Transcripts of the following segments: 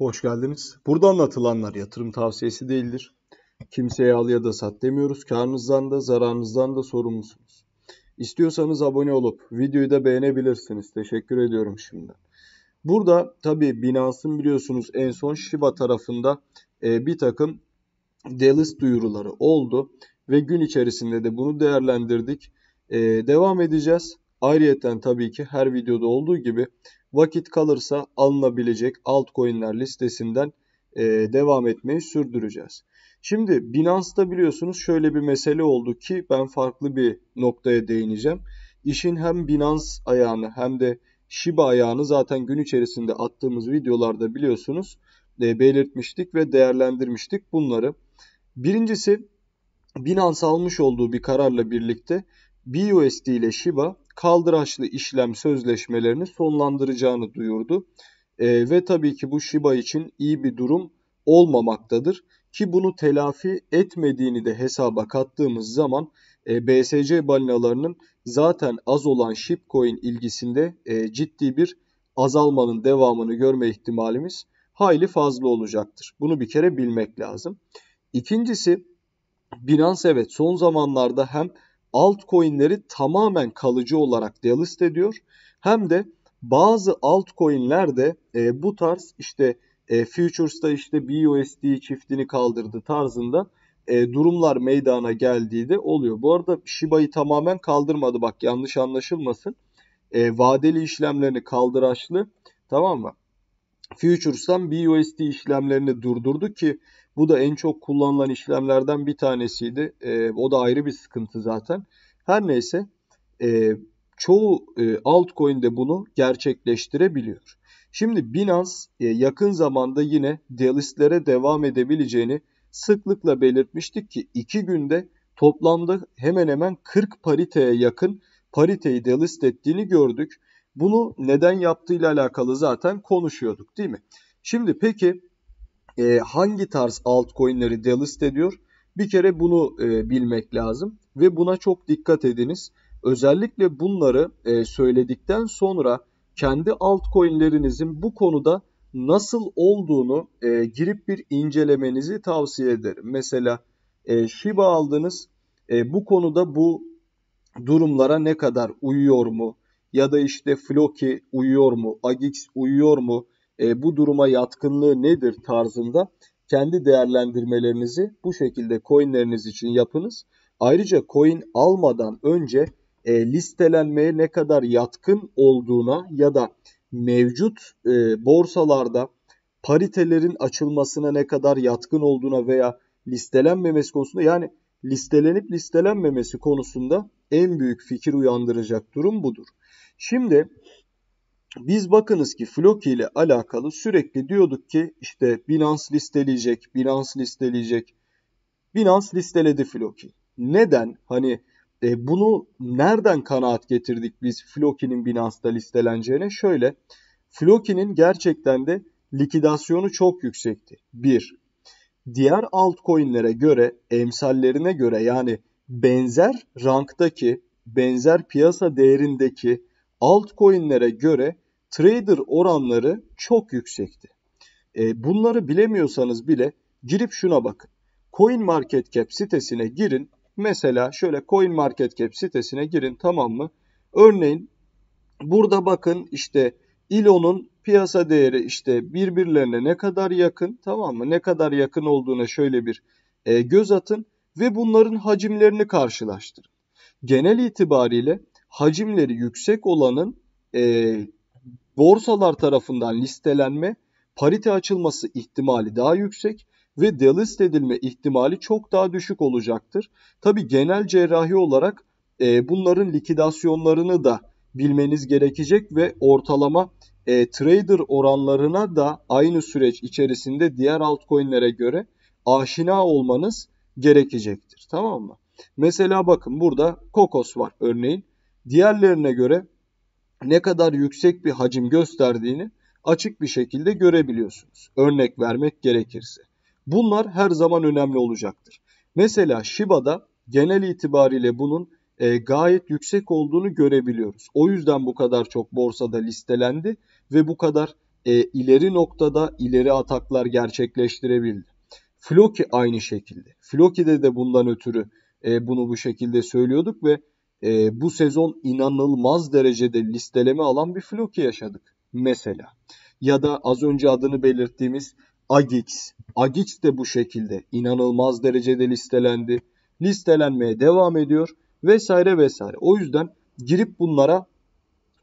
Hoş geldiniz. Burada anlatılanlar yatırım tavsiyesi değildir. Kimseye al ya da sat demiyoruz. Karnınızdan da zararınızdan da sorumlusunuz. İstiyorsanız abone olup videoyu da beğenebilirsiniz. Teşekkür ediyorum şimdi. Burada tabi Binance'ın biliyorsunuz en son Shiba tarafında e, bir takım delist duyuruları oldu. Ve gün içerisinde de bunu değerlendirdik. E, devam edeceğiz. Ayrıyeten tabii ki her videoda olduğu gibi vakit kalırsa alınabilecek altcoin'ler listesinden e, devam etmeyi sürdüreceğiz. Şimdi Binance'da biliyorsunuz şöyle bir mesele oldu ki ben farklı bir noktaya değineceğim. İşin hem Binance ayağını hem de Shiba ayağını zaten gün içerisinde attığımız videolarda biliyorsunuz e, belirtmiştik ve değerlendirmiştik bunları. Birincisi Binance almış olduğu bir kararla birlikte BUSD ile Shiba kaldıraçlı işlem sözleşmelerini sonlandıracağını duyurdu. E, ve tabii ki bu Shiba için iyi bir durum olmamaktadır ki bunu telafi etmediğini de hesaba kattığımız zaman e, BSC balinalarının zaten az olan shipcoin ilgisinde e, ciddi bir azalmanın devamını görme ihtimalimiz hayli fazla olacaktır. Bunu bir kere bilmek lazım. İkincisi Binance evet son zamanlarda hem altcoin'leri tamamen kalıcı olarak delist ediyor. Hem de bazı altcoin'ler de e, bu tarz işte e, futures'ta işte BUSD çiftini kaldırdı tarzında e, durumlar meydana geldiği de oluyor. Bu arada Shiba'yı tamamen kaldırmadı bak yanlış anlaşılmasın. E, vadeli işlemlerini kaldıraçlı tamam mı? Futures'tan BUSD işlemlerini durdurdu ki bu da en çok kullanılan işlemlerden bir tanesiydi. E, o da ayrı bir sıkıntı zaten. Her neyse e, çoğu e, altcoin de bunu gerçekleştirebiliyor. Şimdi Binance e, yakın zamanda yine delistlere devam edebileceğini sıklıkla belirtmiştik ki iki günde toplamda hemen hemen 40 pariteye yakın pariteyi delist ettiğini gördük. Bunu neden yaptığıyla alakalı zaten konuşuyorduk değil mi? Şimdi peki e, hangi tarz altcoin'leri delist ediyor? Bir kere bunu e, bilmek lazım ve buna çok dikkat ediniz. Özellikle bunları e, söyledikten sonra kendi altcoin'lerinizin bu konuda nasıl olduğunu e, girip bir incelemenizi tavsiye ederim. Mesela e, Shiba aldınız. E, bu konuda bu durumlara ne kadar uyuyor mu? ya da işte Floki uyuyor mu, Agix uyuyor mu, e, bu duruma yatkınlığı nedir tarzında kendi değerlendirmelerinizi bu şekilde coinleriniz için yapınız. Ayrıca coin almadan önce e, listelenmeye ne kadar yatkın olduğuna ya da mevcut e, borsalarda paritelerin açılmasına ne kadar yatkın olduğuna veya listelenmemesi konusunda yani listelenip listelenmemesi konusunda en büyük fikir uyandıracak durum budur. Şimdi biz bakınız ki Floki ile alakalı sürekli diyorduk ki işte Binance listeleyecek, Binance listeleyecek. Binance listeledi Floki. Neden? Hani e, bunu nereden kanaat getirdik biz Floki'nin Binance'da listeleneceğine? Şöyle, Floki'nin gerçekten de likidasyonu çok yüksekti. Bir, diğer altcoin'lere göre, emsallerine göre yani benzer ranktaki, benzer piyasa değerindeki altcoin'lere göre trader oranları çok yüksekti. E, bunları bilemiyorsanız bile girip şuna bakın. Coin Market Cap sitesine girin. Mesela şöyle Coin Market Cap sitesine girin tamam mı? Örneğin burada bakın işte Elon'un piyasa değeri işte birbirlerine ne kadar yakın tamam mı? Ne kadar yakın olduğuna şöyle bir e, göz atın ve bunların hacimlerini karşılaştırın. Genel itibariyle hacimleri yüksek olanın e, borsalar tarafından listelenme, parite açılması ihtimali daha yüksek ve delist edilme ihtimali çok daha düşük olacaktır. Tabi genel cerrahi olarak e, bunların likidasyonlarını da bilmeniz gerekecek ve ortalama e, trader oranlarına da aynı süreç içerisinde diğer altcoin'lere göre aşina olmanız gerekecektir. Tamam mı? Mesela bakın burada Kokos var örneğin diğerlerine göre ne kadar yüksek bir hacim gösterdiğini açık bir şekilde görebiliyorsunuz. Örnek vermek gerekirse. Bunlar her zaman önemli olacaktır. Mesela Shiba'da genel itibariyle bunun e, gayet yüksek olduğunu görebiliyoruz. O yüzden bu kadar çok borsada listelendi ve bu kadar e, ileri noktada ileri ataklar gerçekleştirebildi. Floki aynı şekilde. Floki'de de bundan ötürü e, bunu bu şekilde söylüyorduk ve e, bu sezon inanılmaz derecede listeleme alan bir Floki yaşadık mesela. Ya da az önce adını belirttiğimiz Agix. Agix de bu şekilde inanılmaz derecede listelendi. Listelenmeye devam ediyor vesaire vesaire. O yüzden girip bunlara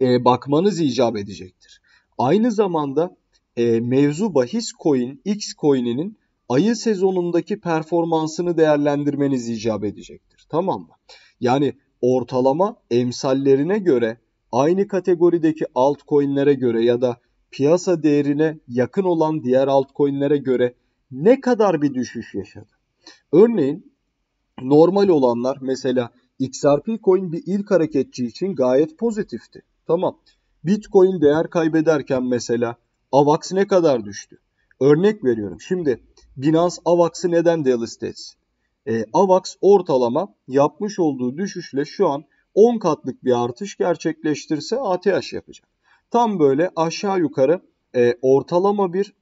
e, bakmanız icap edecektir. Aynı zamanda e, mevzu bahis coin, X coin'inin ayı sezonundaki performansını değerlendirmeniz icap edecektir. Tamam mı? Yani ortalama emsallerine göre aynı kategorideki altcoin'lere göre ya da piyasa değerine yakın olan diğer altcoin'lere göre ne kadar bir düşüş yaşadı? Örneğin normal olanlar mesela XRP coin bir ilk hareketçi için gayet pozitifti. Tamam. Bitcoin değer kaybederken mesela AVAX ne kadar düştü? Örnek veriyorum. Şimdi Binance AVAX'ı neden delist etsin? e, AVAX ortalama yapmış olduğu düşüşle şu an 10 katlık bir artış gerçekleştirse ATH yapacak. Tam böyle aşağı yukarı e, ortalama bir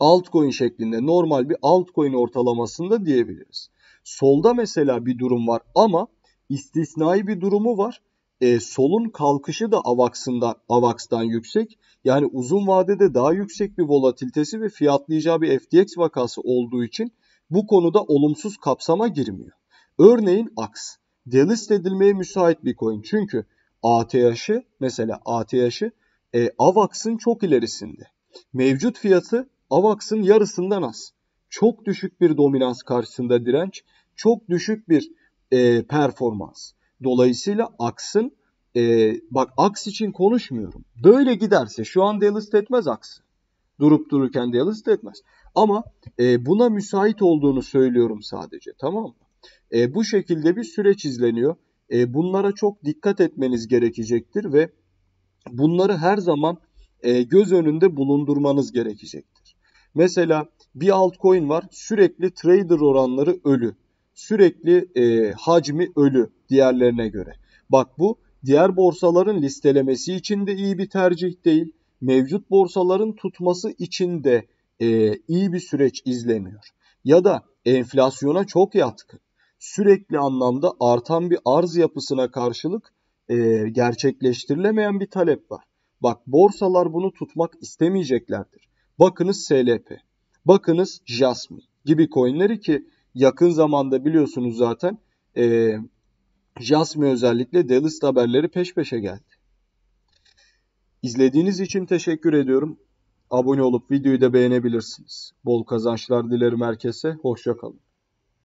altcoin şeklinde normal bir altcoin ortalamasında diyebiliriz. Solda mesela bir durum var ama istisnai bir durumu var. E, solun kalkışı da AVAX'ından, AVAX'dan yüksek. Yani uzun vadede daha yüksek bir volatilitesi ve fiyatlayacağı bir FTX vakası olduğu için bu konuda olumsuz kapsama girmiyor. Örneğin AX. Delist edilmeye müsait bir coin. Çünkü ATH'ı mesela ATH'ı e, AVAX'ın çok ilerisinde. Mevcut fiyatı AVAX'ın yarısından az. Çok düşük bir dominans karşısında direnç, çok düşük bir e, performans. Dolayısıyla AX'ın e, bak AX için konuşmuyorum. Böyle giderse şu an delist etmez AX'ı. Durup dururken delist etmez. Ama e, buna müsait olduğunu söylüyorum sadece tamam mı? E, bu şekilde bir süreç izleniyor. E, bunlara çok dikkat etmeniz gerekecektir ve bunları her zaman e, göz önünde bulundurmanız gerekecektir. Mesela bir altcoin var sürekli trader oranları ölü. Sürekli e, hacmi ölü diğerlerine göre. Bak bu diğer borsaların listelemesi için de iyi bir tercih değil. Mevcut borsaların tutması için de e, iyi bir süreç izlemiyor ya da enflasyona çok yatkın sürekli anlamda artan bir arz yapısına karşılık e, gerçekleştirilemeyen bir talep var. Bak borsalar bunu tutmak istemeyeceklerdir. Bakınız SLP, bakınız Jasmi gibi coinleri ki yakın zamanda biliyorsunuz zaten e, Jasmi özellikle Dallas haberleri peş peşe geldi. İzlediğiniz için teşekkür ediyorum. Abone olup videoyu da beğenebilirsiniz. Bol kazançlar dilerim herkese. Hoşçakalın.